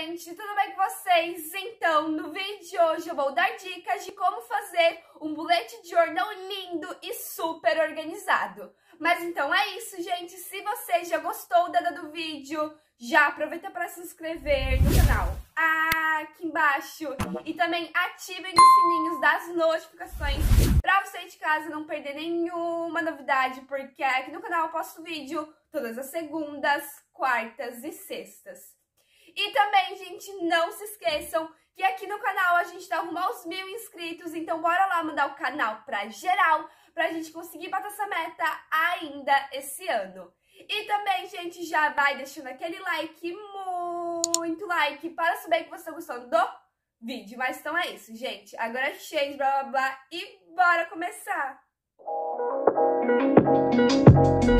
gente, tudo bem com vocês? Então, no vídeo de hoje eu vou dar dicas de como fazer um bullet journal lindo e super organizado. Mas então é isso, gente. Se você já gostou da do vídeo, já aproveita para se inscrever no canal aqui embaixo e também ativem os sininhos das notificações para você de casa não perder nenhuma novidade, porque aqui no canal eu posto vídeo todas as segundas, quartas e sextas. E também, gente, não se esqueçam que aqui no canal a gente tá rumo aos mil inscritos, então bora lá mandar o canal pra geral, pra gente conseguir bater essa meta ainda esse ano. E também, gente, já vai deixando aquele like, muito like, para saber que você tá gostando do vídeo. Mas então é isso, gente. Agora cheio, blá blá blá, e bora começar! Música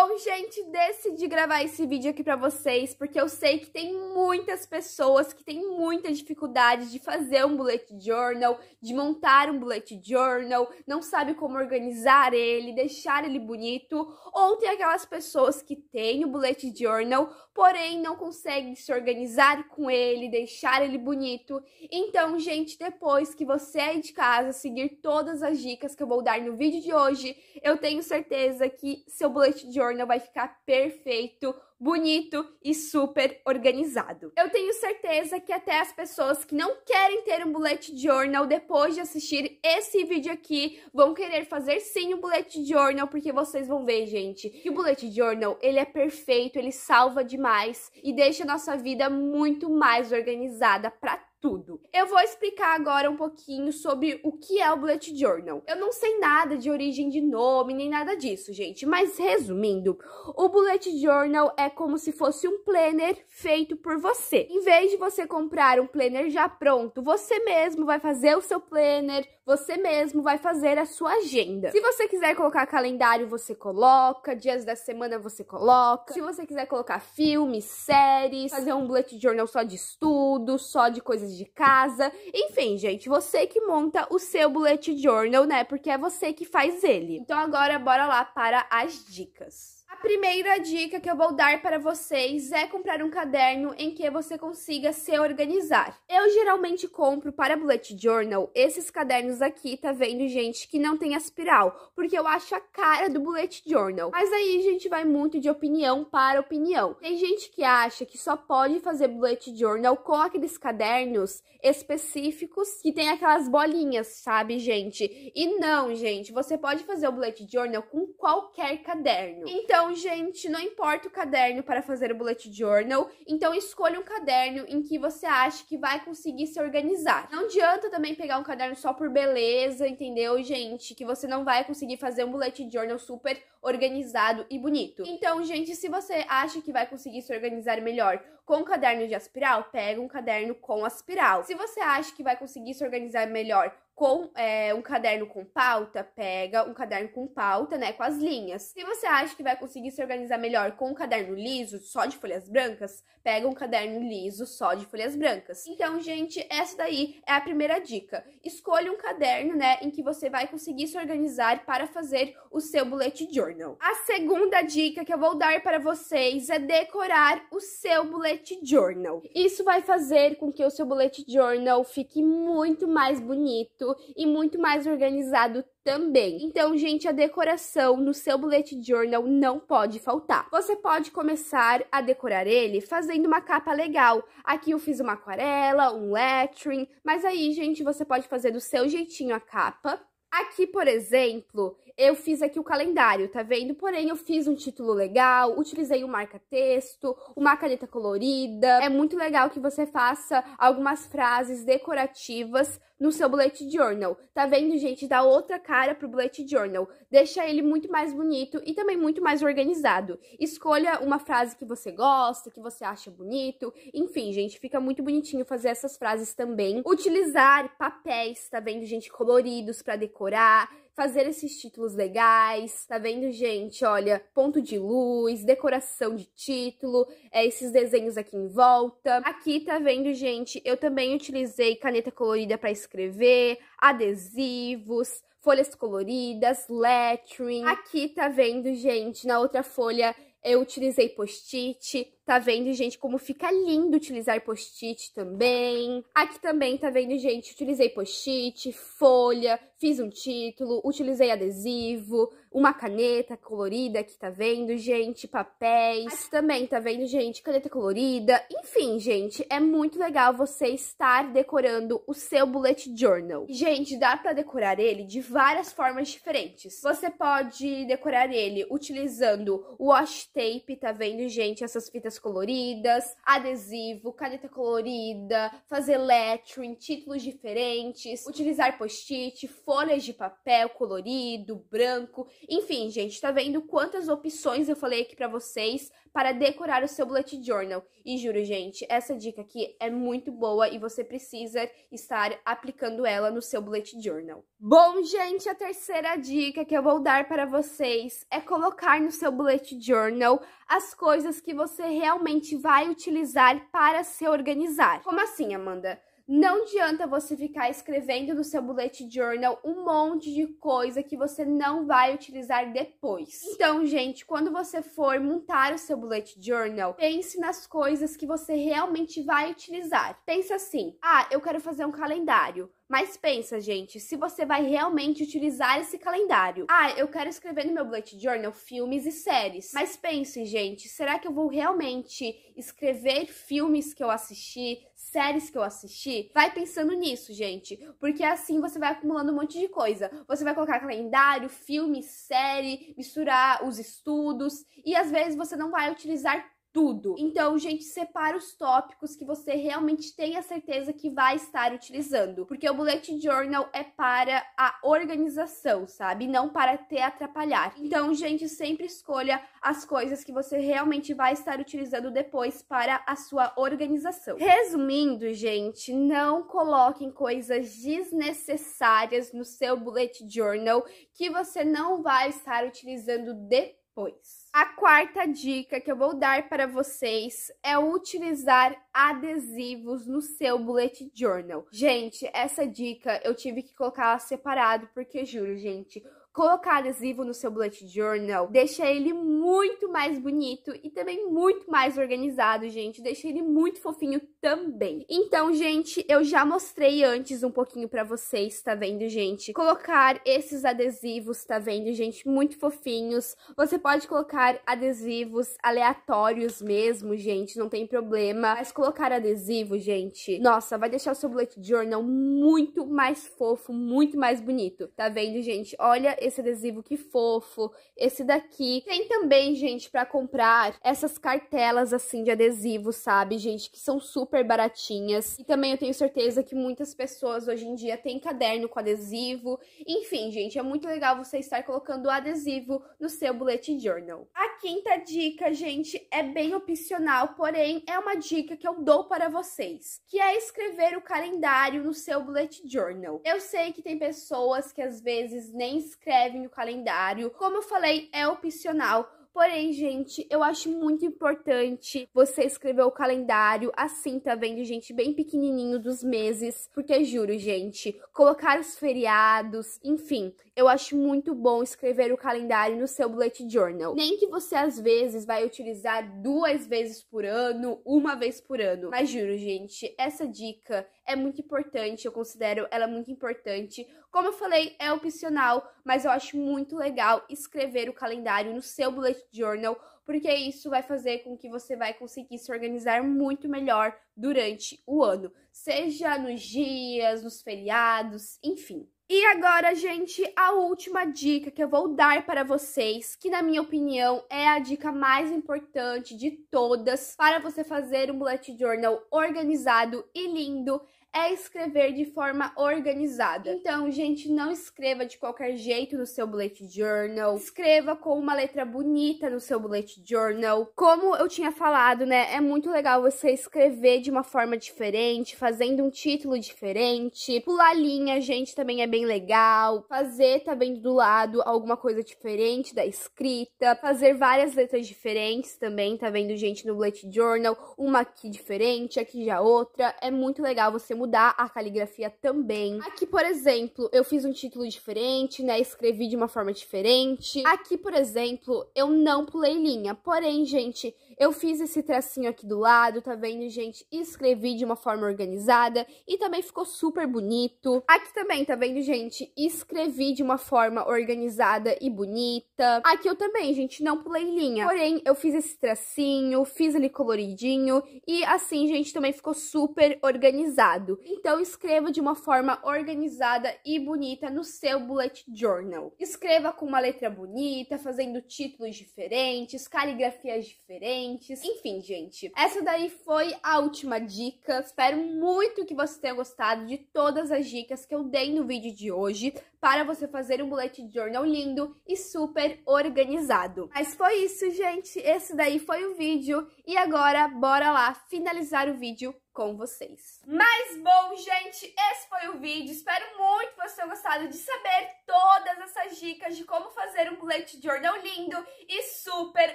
Bom, gente, decidi gravar esse vídeo aqui pra vocês, porque eu sei que tem muitas pessoas que têm muita dificuldade de fazer um bullet journal, de montar um bullet journal, não sabe como organizar ele, deixar ele bonito, ou tem aquelas pessoas que têm o bullet journal, porém não conseguem se organizar com ele, deixar ele bonito. Então, gente, depois que você aí de casa seguir todas as dicas que eu vou dar no vídeo de hoje, eu tenho certeza que seu bullet journal Journal vai ficar perfeito, bonito e super organizado. Eu tenho certeza que até as pessoas que não querem ter um bullet journal depois de assistir esse vídeo aqui vão querer fazer sim um bullet journal, porque vocês vão ver, gente, que o bullet journal, ele é perfeito, ele salva demais e deixa a nossa vida muito mais organizada para tudo. Eu vou explicar agora um pouquinho sobre o que é o Bullet Journal. Eu não sei nada de origem de nome, nem nada disso, gente, mas resumindo, o Bullet Journal é como se fosse um planner feito por você. Em vez de você comprar um planner já pronto, você mesmo vai fazer o seu planner, você mesmo vai fazer a sua agenda. Se você quiser colocar calendário, você coloca, dias da semana você coloca. Se você quiser colocar filmes, séries, fazer um bullet journal só de estudo, só de coisas coisas de casa. Enfim, gente, você que monta o seu bullet journal, né? Porque é você que faz ele. Então agora bora lá para as dicas. A primeira dica que eu vou dar para vocês é comprar um caderno em que você consiga se organizar. Eu geralmente compro para bullet journal esses cadernos aqui, tá vendo, gente, que não tem aspiral, porque eu acho a cara do bullet journal. Mas aí, gente, vai muito de opinião para opinião. Tem gente que acha que só pode fazer bullet journal com aqueles cadernos específicos que tem aquelas bolinhas, sabe, gente? E não, gente, você pode fazer o bullet journal com qualquer caderno. Então, então, gente, não importa o caderno para fazer o bullet journal, então escolha um caderno em que você acha que vai conseguir se organizar. Não adianta também pegar um caderno só por beleza, entendeu, gente? Que você não vai conseguir fazer um bullet journal super organizado e bonito. Então, gente, se você acha que vai conseguir se organizar melhor com um caderno de aspiral, pega um caderno com aspiral. Se você acha que vai conseguir se organizar melhor com é, um caderno com pauta, pega um caderno com pauta, né, com as linhas. Se você acha que vai conseguir se organizar melhor com um caderno liso, só de folhas brancas, pega um caderno liso só de folhas brancas. Então, gente, essa daí é a primeira dica. Escolha um caderno, né, em que você vai conseguir se organizar para fazer o seu bullet journal. A segunda dica que eu vou dar para vocês é decorar o seu bullet journal. Isso vai fazer com que o seu bullet journal fique muito mais bonito e muito mais organizado também. Então, gente, a decoração no seu bullet journal não pode faltar. Você pode começar a decorar ele fazendo uma capa legal. Aqui eu fiz uma aquarela, um lettering, mas aí, gente, você pode fazer do seu jeitinho a capa. Aqui, por exemplo, eu fiz aqui o calendário, tá vendo? Porém, eu fiz um título legal, utilizei um marca-texto, uma caneta colorida. É muito legal que você faça algumas frases decorativas no seu bullet journal. Tá vendo, gente? Dá outra cara pro bullet journal. Deixa ele muito mais bonito e também muito mais organizado. Escolha uma frase que você gosta, que você acha bonito. Enfim, gente, fica muito bonitinho fazer essas frases também. Utilizar papéis, tá vendo, gente, coloridos para decorar fazer esses títulos legais, tá vendo, gente? Olha, ponto de luz, decoração de título, é, esses desenhos aqui em volta. Aqui, tá vendo, gente? Eu também utilizei caneta colorida para escrever, adesivos, folhas coloridas, lettering. Aqui, tá vendo, gente? Na outra folha eu utilizei post-it. Tá vendo, gente, como fica lindo utilizar post-it também. Aqui também, tá vendo, gente, utilizei post-it, folha, fiz um título, utilizei adesivo, uma caneta colorida que tá vendo, gente, papéis. também tá vendo, gente, caneta colorida. Enfim, gente, é muito legal você estar decorando o seu bullet journal. Gente, dá para decorar ele de várias formas diferentes. Você pode decorar ele utilizando wash tape, tá vendo, gente, essas fitas coloridas, adesivo, caneta colorida, fazer lettering, títulos diferentes, utilizar post-it, folhas de papel colorido, branco. Enfim, gente, tá vendo quantas opções eu falei aqui para vocês para decorar o seu bullet journal. E juro, gente, essa dica aqui é muito boa e você precisa estar aplicando ela no seu bullet journal. Bom, gente, a terceira dica que eu vou dar para vocês é colocar no seu bullet journal as coisas que você realmente vai utilizar para se organizar. Como assim, Amanda? Não adianta você ficar escrevendo no seu bullet journal um monte de coisa que você não vai utilizar depois. Então, gente, quando você for montar o seu bullet journal, pense nas coisas que você realmente vai utilizar. Pensa assim: "Ah, eu quero fazer um calendário. Mas pensa, gente, se você vai realmente utilizar esse calendário. Ah, eu quero escrever no meu bullet journal filmes e séries. Mas pense, gente, será que eu vou realmente escrever filmes que eu assisti, séries que eu assisti? Vai pensando nisso, gente, porque assim você vai acumulando um monte de coisa. Você vai colocar calendário, filme, série, misturar os estudos e às vezes você não vai utilizar tudo. Então, gente, separa os tópicos que você realmente tenha certeza que vai estar utilizando, porque o bullet journal é para a organização, sabe? Não para te atrapalhar. Então, gente, sempre escolha as coisas que você realmente vai estar utilizando depois para a sua organização. Resumindo, gente, não coloquem coisas desnecessárias no seu bullet journal que você não vai estar utilizando depois depois. A quarta dica que eu vou dar para vocês é utilizar adesivos no seu bullet journal. Gente, essa dica eu tive que colocar ela separado porque juro, gente, colocar adesivo no seu bullet journal deixa ele muito mais bonito e também muito mais organizado, gente. Deixa ele muito fofinho também. Então, gente, eu já mostrei antes um pouquinho para vocês, tá vendo, gente? Colocar esses adesivos, tá vendo, gente? Muito fofinhos. Você pode colocar adesivos aleatórios mesmo, gente, não tem problema. Mas colocar adesivo, gente, nossa, vai deixar o seu bullet journal muito mais fofo, muito mais bonito. Tá vendo, gente? Olha esse esse adesivo que fofo, esse daqui. Tem também, gente, para comprar essas cartelas assim de adesivo, sabe, gente, que são super baratinhas. E também eu tenho certeza que muitas pessoas hoje em dia têm caderno com adesivo. Enfim, gente, é muito legal você estar colocando adesivo no seu bullet journal. A quinta dica, gente, é bem opcional, porém é uma dica que eu dou para vocês, que é escrever o calendário no seu bullet journal. Eu sei que tem pessoas que às vezes nem escrevem levem o calendário. Como eu falei, é opcional. Porém, gente, eu acho muito importante você escrever o calendário assim, tá vendo, gente? Bem pequenininho dos meses. Porque, juro, gente, colocar os feriados, enfim, eu acho muito bom escrever o calendário no seu bullet journal. Nem que você, às vezes, vai utilizar duas vezes por ano, uma vez por ano. Mas, juro, gente, essa dica é muito importante, eu considero ela muito importante. Como eu falei, é opcional, mas eu acho muito legal escrever o calendário no seu bullet journal, porque isso vai fazer com que você vai conseguir se organizar muito melhor durante o ano, seja nos dias, nos feriados, enfim. E agora, gente, a última dica que eu vou dar para vocês, que na minha opinião é a dica mais importante de todas para você fazer um bullet journal organizado e lindo, é escrever de forma organizada. Então, gente, não escreva de qualquer jeito no seu bullet journal. Escreva com uma letra bonita no seu bullet journal. Como eu tinha falado, né, é muito legal você escrever de uma forma diferente, fazendo um título diferente. Pular linha, gente, também é bem legal. Fazer também do lado alguma coisa diferente da escrita. Fazer várias letras diferentes também, tá vendo, gente, no bullet journal, uma aqui diferente, aqui já outra. É muito legal você mudar mudar a caligrafia também. Aqui, por exemplo, eu fiz um título diferente, né? Escrevi de uma forma diferente. Aqui, por exemplo, eu não pulei linha. Porém, gente, eu fiz esse tracinho aqui do lado, tá vendo, gente? Escrevi de uma forma organizada e também ficou super bonito. Aqui também, tá vendo, gente? Escrevi de uma forma organizada e bonita. Aqui eu também, gente, não pulei linha. Porém, eu fiz esse tracinho, fiz ele coloridinho e assim, gente, também ficou super organizado. Então escreva de uma forma organizada e bonita no seu bullet journal. Escreva com uma letra bonita, fazendo títulos diferentes, caligrafias diferentes. Enfim, gente, essa daí foi a última dica. Espero muito que você tenha gostado de todas as dicas que eu dei no vídeo de hoje para você fazer um bullet journal lindo e super organizado. Mas foi isso, gente. Esse daí foi o vídeo. E agora, bora lá finalizar o vídeo com vocês. Mas bom, gente, esse foi o vídeo. Espero muito que vocês tenham gostado de saber todas essas dicas de como fazer um colete de jornal lindo e super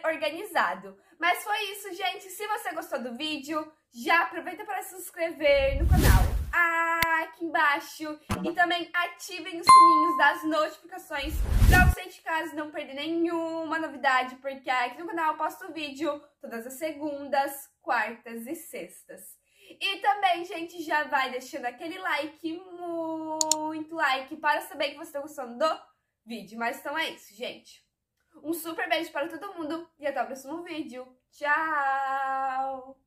organizado. Mas foi isso, gente. Se você gostou do vídeo, já aproveita para se inscrever no canal aqui embaixo e também ativem os sininhos das notificações para vocês de casa não perder nenhuma novidade, porque aqui no canal eu posto vídeo todas as segundas, quartas e sextas. E também, gente, já vai deixando aquele like, muito like, para saber que você está gostando do vídeo. Mas então é isso, gente. Um super beijo para todo mundo e até o próximo vídeo. Tchau!